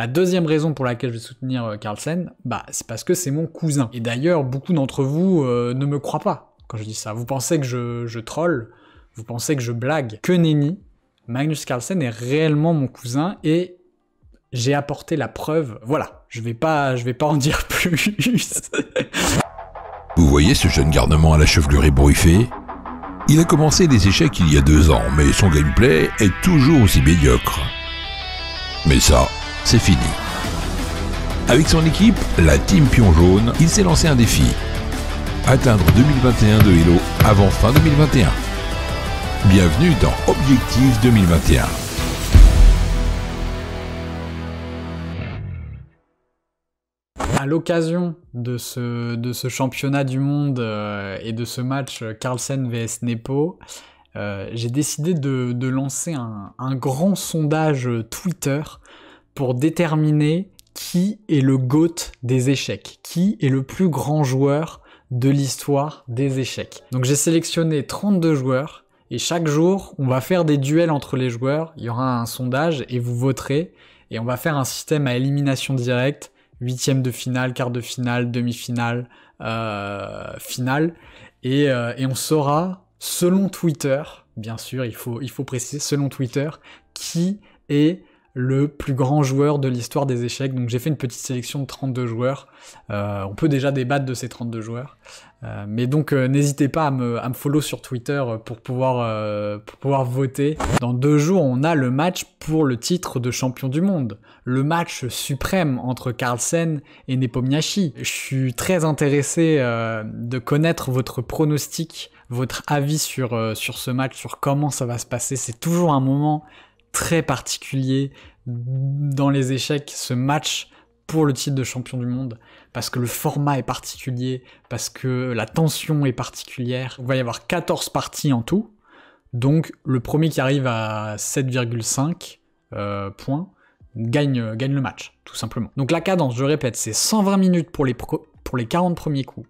La deuxième raison pour laquelle je vais soutenir euh, Carlsen, bah, c'est parce que c'est mon cousin. Et d'ailleurs, beaucoup d'entre vous euh, ne me croient pas quand je dis ça. Vous pensez que je, je troll, vous pensez que je blague. Que nenni, Magnus Carlsen est réellement mon cousin et j'ai apporté la preuve. Voilà, je vais pas, je vais pas en dire plus. Vous voyez ce jeune garnement à la chevelure ébrouillée Il a commencé les échecs il y a deux ans, mais son gameplay est toujours aussi médiocre. Mais ça, c'est fini. Avec son équipe, la Team Pion Jaune, il s'est lancé un défi. Atteindre 2021 de Hello avant fin 2021. Bienvenue dans Objectif 2021. À l'occasion de ce, de ce, championnat du monde euh, et de ce match Carlsen vs Nepo, euh, j'ai décidé de, lancer un, un, grand sondage Twitter pour déterminer qui est le GOAT des échecs, qui est le plus grand joueur de l'histoire des échecs. Donc j'ai sélectionné 32 joueurs et chaque jour on va faire des duels entre les joueurs, il y aura un sondage et vous voterez et on va faire un système à élimination directe, huitième de finale, quart de finale, demi-finale, euh, finale euh, et, on saura selon Twitter, bien sûr il faut, il faut préciser, selon Twitter, qui est le plus grand joueur de l'histoire des échecs. Donc j'ai fait une petite sélection de 32 joueurs. Euh, on peut déjà débattre de ces 32 joueurs. Euh, mais donc euh, n'hésitez pas à me, follow sur Twitter pour pouvoir, pouvoir voter. Dans deux jours, on a le match pour le titre de champion du monde. Le match suprême entre Carlsen et Nepomniachtchi. Je suis très intéressé de connaître votre pronostic, votre avis sur, sur ce match, sur comment ça va se passer. C'est toujours un moment très particulier dans les échecs, ce match pour le titre de champion du monde, parce que le format est particulier, parce que la tension est particulière. Il va y avoir 14 parties en tout, donc le premier qui arrive à 7,5 euh, points gagne, gagne le match, tout simplement. Donc la cadence, je répète, c'est 120 minutes pour les, pour les 40 premiers coups,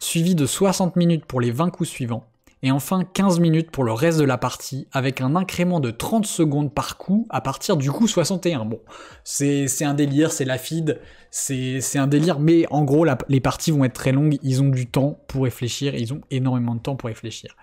suivi de 60 minutes pour les 20 coups suivants, et enfin 15 minutes pour le reste de la partie, avec un incrément de 30 secondes par coup à partir du coup 61. Bon, c'est un délire, c'est la feed, c'est un délire, mais en gros, les parties vont être très longues, ils ont du temps pour réfléchir, ils ont énormément de temps pour réfléchir.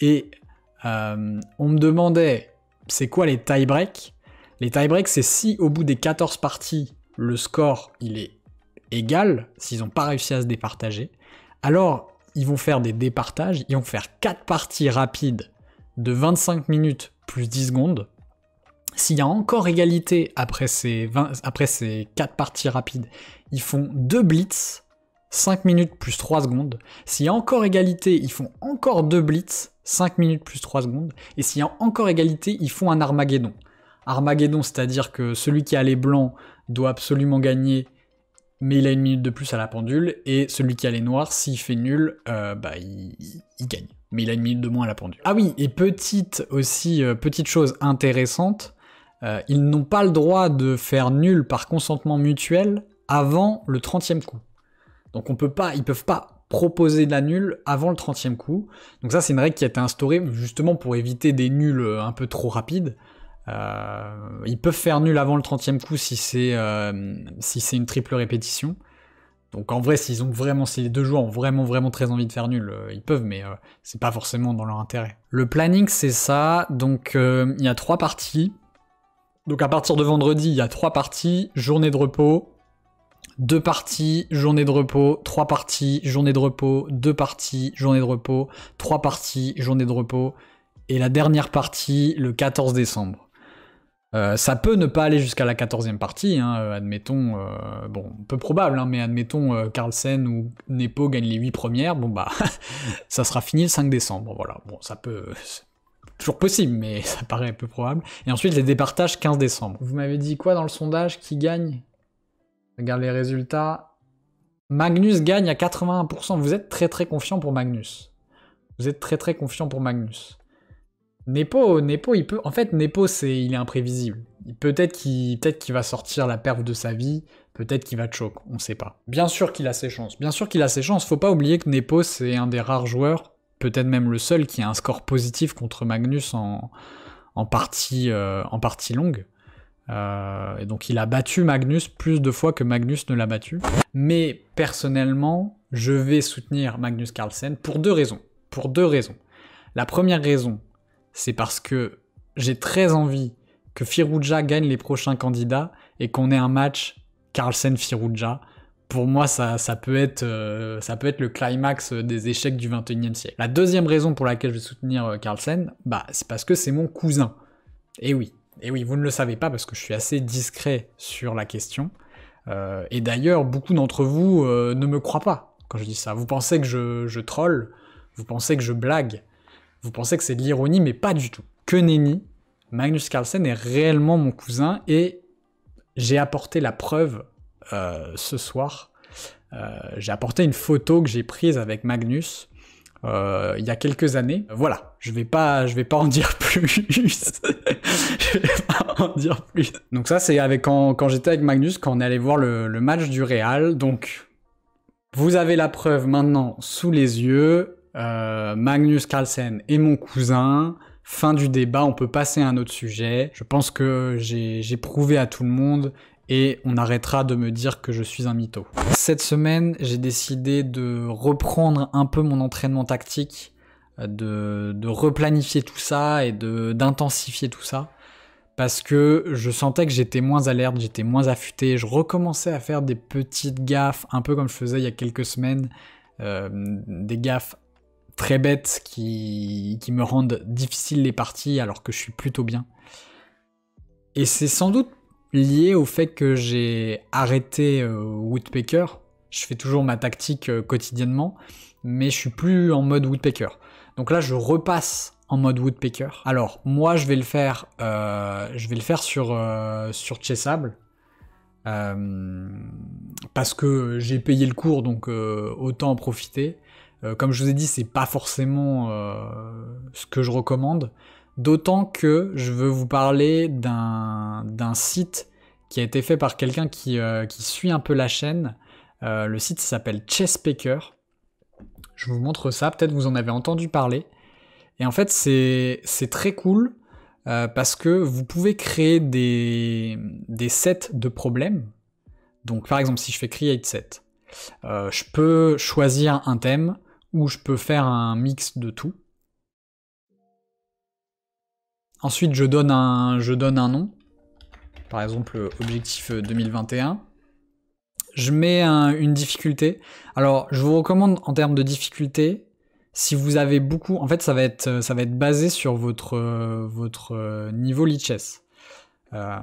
Et euh, on me demandait, c'est quoi les tie breaks Les tie breaks, c'est si au bout des 14 parties, le score, il est égal, s'ils n'ont pas réussi à se départager, alors ils vont faire des départages, ils vont faire 4 parties rapides de 25 minutes plus 10 secondes. S'il y a encore égalité après ces, après ces 4 parties rapides, ils font 2 blitz, 5 minutes plus 3 secondes. S'il y a encore égalité, ils font encore 2 blitz, 5 minutes plus 3 secondes. Et s'il y a encore égalité, ils font un Armageddon. Armageddon, c'est-à-dire que celui qui a les blancs doit absolument gagner mais il a une minute de plus à la pendule, et celui qui a les noirs, s'il fait nul, euh, bah il, gagne. Mais il a une minute de moins à la pendule. Ah oui, et petite aussi, euh, petite chose intéressante, euh, ils n'ont pas le droit de faire nul par consentement mutuel avant le 30e coup. Donc on peut pas, ils peuvent pas proposer de la nulle avant le 30e coup. Donc ça c'est une règle qui a été instaurée justement pour éviter des nuls un peu trop rapides. Euh, ils peuvent faire nul avant le 30e coup si c'est euh, si une triple répétition. Donc en vrai, ont vraiment, si les deux joueurs ont vraiment vraiment très envie de faire nul, euh, ils peuvent, mais c'est pas forcément dans leur intérêt. Le planning, c'est ça. Donc il y a trois parties. Donc à partir de vendredi, il y a trois parties journée de repos, deux parties journée de repos, trois parties journée de repos, deux parties journée de repos, trois parties journée de repos, et la dernière partie le 14 décembre. Euh, ça peut ne pas aller jusqu'à la 14e partie, hein, euh, admettons, euh, bon, peu probable, hein, mais admettons Carlsen ou Nepo gagnent les 8 premières, bon bah, ça sera fini le 5 décembre, voilà, bon, ça peut. Toujours possible, mais ça paraît peu probable. Et ensuite, les départages 15 décembre. Vous m'avez dit quoi dans le sondage Qui gagne Regarde les résultats. Magnus gagne à 81%. Vous êtes très très confiant pour Magnus. Vous êtes très très confiant pour Magnus. Nepo, Nepo, il peut. En fait, Nepo, c'est, il est imprévisible. Peut-être qu'il, peut-être qu'il va sortir la perve de sa vie. Peut-être qu'il va choquer. On ne sait pas. Bien sûr qu'il a ses chances. Bien sûr qu'il a ses chances. Faut pas oublier que Nepo, c'est un des rares joueurs, peut-être même le seul, qui a un score positif contre Magnus en, partie, euh, en partie longue. Euh, et donc il a battu Magnus plus de fois que Magnus ne l'a battu. Mais personnellement, je vais soutenir Magnus Carlsen pour deux raisons. Pour deux raisons. La première raison, c'est parce que j'ai très envie que Firouja gagne les prochains candidats et qu'on ait un match Carlsen-Firouja. Pour moi, ça, peut être, euh, ça peut être le climax des échecs du 21e siècle. La deuxième raison pour laquelle je vais soutenir euh, Carlsen, bah, c'est parce que c'est mon cousin. Et oui, et oui, vous ne le savez pas parce que je suis assez discret sur la question. Euh, et d'ailleurs, beaucoup d'entre vous ne me croient pas quand je dis ça. Vous pensez que je, je troll, vous pensez que je blague. Vous pensez que c'est de l'ironie, mais pas du tout. Que nenni, Magnus Carlsen est réellement mon cousin et j'ai apporté la preuve euh, ce soir. Euh, j'ai apporté une photo que j'ai prise avec Magnus euh, il y a quelques années. Voilà, je vais pas, je vais pas en dire plus. je vais pas en dire plus. Donc ça, c'est avec quand, j'étais avec Magnus, quand on est allé voir le, le match du Real. Donc vous avez la preuve maintenant sous les yeux. Euh, Magnus Carlsen et mon cousin. Fin du débat, on peut passer à un autre sujet. Je pense que j'ai prouvé à tout le monde et on arrêtera de me dire que je suis un mytho. Cette semaine, j'ai décidé de reprendre un peu mon entraînement tactique, euh, de, replanifier tout ça et d'intensifier tout ça parce que je sentais que j'étais moins alerte, j'étais moins affûté, je recommençais à faire des petites gaffes, un peu comme je faisais il y a quelques semaines, euh, des gaffes très bêtes qui, me rendent difficile les parties alors que je suis plutôt bien. Et c'est sans doute lié au fait que j'ai arrêté euh, Woodpecker. Je fais toujours ma tactique euh, quotidiennement, mais je suis plus en mode Woodpecker. Donc là, je repasse en mode Woodpecker. Alors, moi, je vais le faire, euh, je vais le faire sur, sur Chessable. parce que j'ai payé le cours, donc autant en profiter. Euh, comme je vous ai dit, c'est pas forcément euh, ce que je recommande. D'autant que je veux vous parler d'un site qui a été fait par quelqu'un qui, euh, suit un peu la chaîne. le site s'appelle Chesspaker. Je vous montre ça, peut-être vous en avez entendu parler. Et en fait, c'est très cool parce que vous pouvez créer des, sets de problèmes. Donc, par exemple, si je fais create set, je peux choisir un thème, où je peux faire un mix de tout. Ensuite, je donne un, je donne un nom, par exemple objectif 2021. Euh, je mets une difficulté. Alors, je vous recommande en termes de difficulté, si vous avez beaucoup, en fait, ça va être, ça va être basé sur votre, votre euh, niveau lichess. Euh,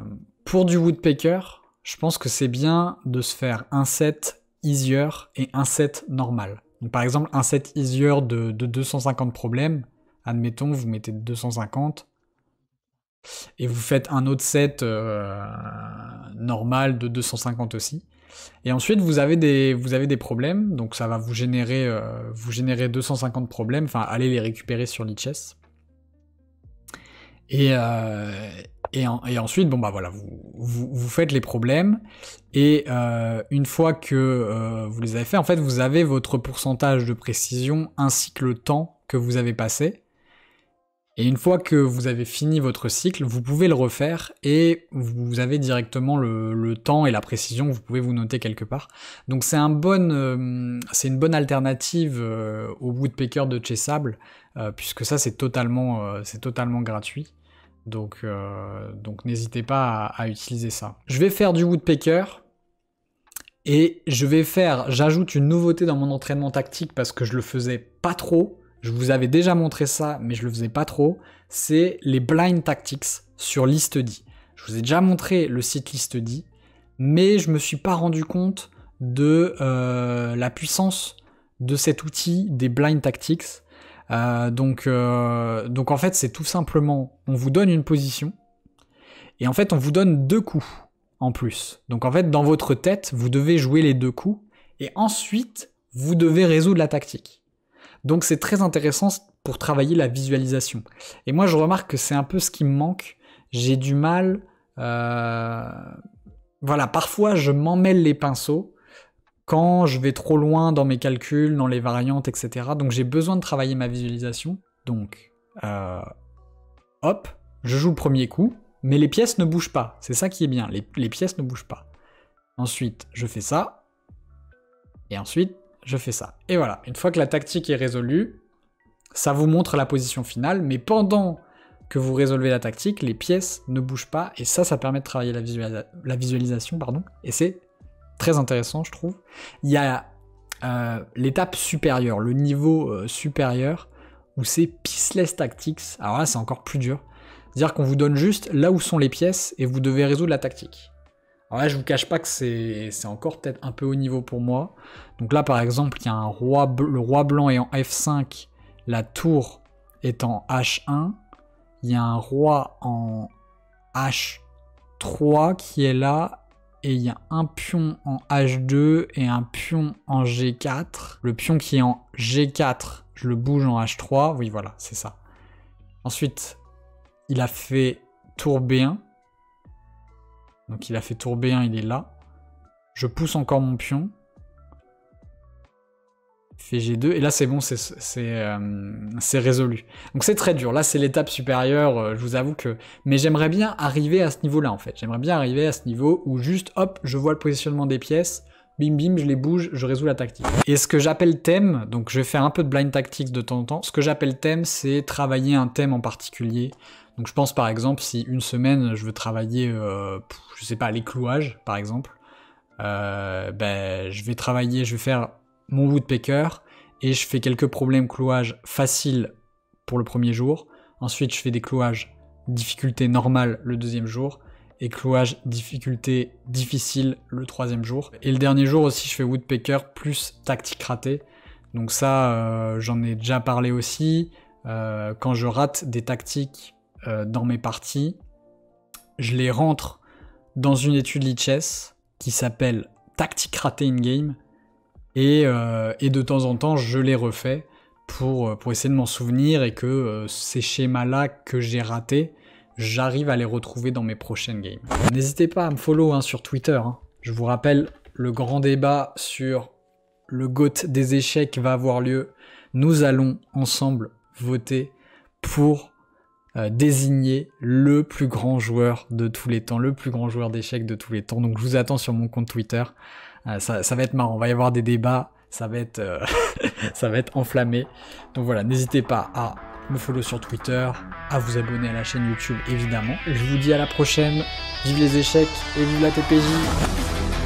pour du woodpecker, je pense que c'est bien de se faire un set easier et un set normal. Donc par exemple, un set easier de, 250 problèmes, admettons, vous mettez 250, et vous faites un autre set euh, normal de 250 aussi. Et ensuite, vous avez des, vous avez des problèmes, donc ça va vous générer, euh, vous générer 250 problèmes, enfin, allez les récupérer sur l'ichess. Et, euh, et, ensuite, bon bah voilà, vous, vous, faites les problèmes, et euh, une fois que euh, vous les avez fait, en fait, vous avez votre pourcentage de précision ainsi que le temps que vous avez passé. Et une fois que vous avez fini votre cycle, vous pouvez le refaire et vous avez directement le, temps et la précision vous pouvez vous noter quelque part. Donc c'est un bon, euh, c'est une bonne alternative au Woodpecker de chez Sable, puisque ça c'est totalement, c'est totalement gratuit. Donc, euh, donc n'hésitez pas à, utiliser ça. Je vais faire du woodpecker. Et je vais faire, j'ajoute une nouveauté dans mon entraînement tactique parce que je le faisais pas trop. Je vous avais déjà montré ça, mais je le faisais pas trop. C'est les blind tactics sur ListD. Je vous ai déjà montré le site ListD, mais je me suis pas rendu compte de euh, la puissance de cet outil des blind tactics. Euh, donc, euh, donc en fait, c'est tout simplement, on vous donne une position, et en fait, on vous donne deux coups en plus. Donc en fait, dans votre tête, vous devez jouer les deux coups, et ensuite, vous devez résoudre la tactique. Donc c'est très intéressant pour travailler la visualisation. Et moi, je remarque que c'est un peu ce qui me manque. J'ai du mal... Euh, voilà, parfois, je m'emmêle les pinceaux, quand je vais trop loin dans mes calculs, dans les variantes, etc. Donc j'ai besoin de travailler ma visualisation. Donc, euh, hop, je joue le premier coup, mais les pièces ne bougent pas. C'est ça qui est bien, les, pièces ne bougent pas. Ensuite, je fais ça. Et ensuite, je fais ça. Et voilà, une fois que la tactique est résolue, ça vous montre la position finale, mais pendant que vous résolvez la tactique, les pièces ne bougent pas, et ça, ça permet de travailler la, la visualisation, pardon, et c'est très intéressant, je trouve. Il y a euh, l'étape supérieure, le niveau euh, supérieur, où c'est Pissless Tactics. Alors là, c'est encore plus dur. C'est-à-dire qu'on vous donne juste là où sont les pièces et vous devez résoudre la tactique. Alors là, je vous cache pas que c'est encore peut-être un peu haut niveau pour moi. Donc là, par exemple, il y a un roi, le roi blanc est en F5, la tour est en H1, il y a un roi en H3 qui est là et il y a un pion en H2 et un pion en G4. Le pion qui est en G4, je le bouge en H3. Oui, voilà, c'est ça. Ensuite, il a fait tour B1. Donc il a fait tour B1, il est là. Je pousse encore mon pion. G2, et là c'est bon, euh, c'est résolu. Donc c'est très dur, là c'est l'étape supérieure, euh, je vous avoue que... Mais j'aimerais bien arriver à ce niveau-là en fait, j'aimerais bien arriver à ce niveau où juste, hop, je vois le positionnement des pièces, bim bim, je les bouge, je résous la tactique. Et ce que j'appelle thème, donc je vais faire un peu de blind tactics de temps en temps, ce que j'appelle thème, c'est travailler un thème en particulier. Donc je pense par exemple, si une semaine je veux travailler, euh, je sais pas, les clouages par exemple, ben, je vais travailler, je vais faire mon woodpecker et je fais quelques problèmes clouage faciles pour le premier jour. Ensuite, je fais des clouages difficulté normale le deuxième jour et clouage difficulté difficile le troisième jour. Et le dernier jour aussi, je fais woodpecker plus tactique ratée. Donc ça, euh, j'en ai déjà parlé aussi. Euh, quand je rate des tactiques euh, dans mes parties, je les rentre dans une étude Lichess qui s'appelle Tactique ratée in-game euh, et, de temps en temps, je les refais pour, euh, essayer de m'en souvenir et que euh, ces schémas-là que j'ai ratés, j'arrive à les retrouver dans mes prochaines games. N'hésitez pas à me follow hein, sur Twitter. Hein. Je vous rappelle, le grand débat sur le GOAT des échecs va avoir lieu. Nous allons ensemble voter pour désigner le plus grand joueur de tous les temps, le plus grand joueur d'échecs de tous les temps. Donc je vous attends sur mon compte Twitter. Euh, ça, va être marrant, on va y avoir des débats, ça va être, euh, ça va être enflammé. Donc voilà, n'hésitez pas à me follow sur Twitter, à vous abonner à la chaîne YouTube évidemment. Je vous dis à la prochaine, vive les échecs et vive la TPJ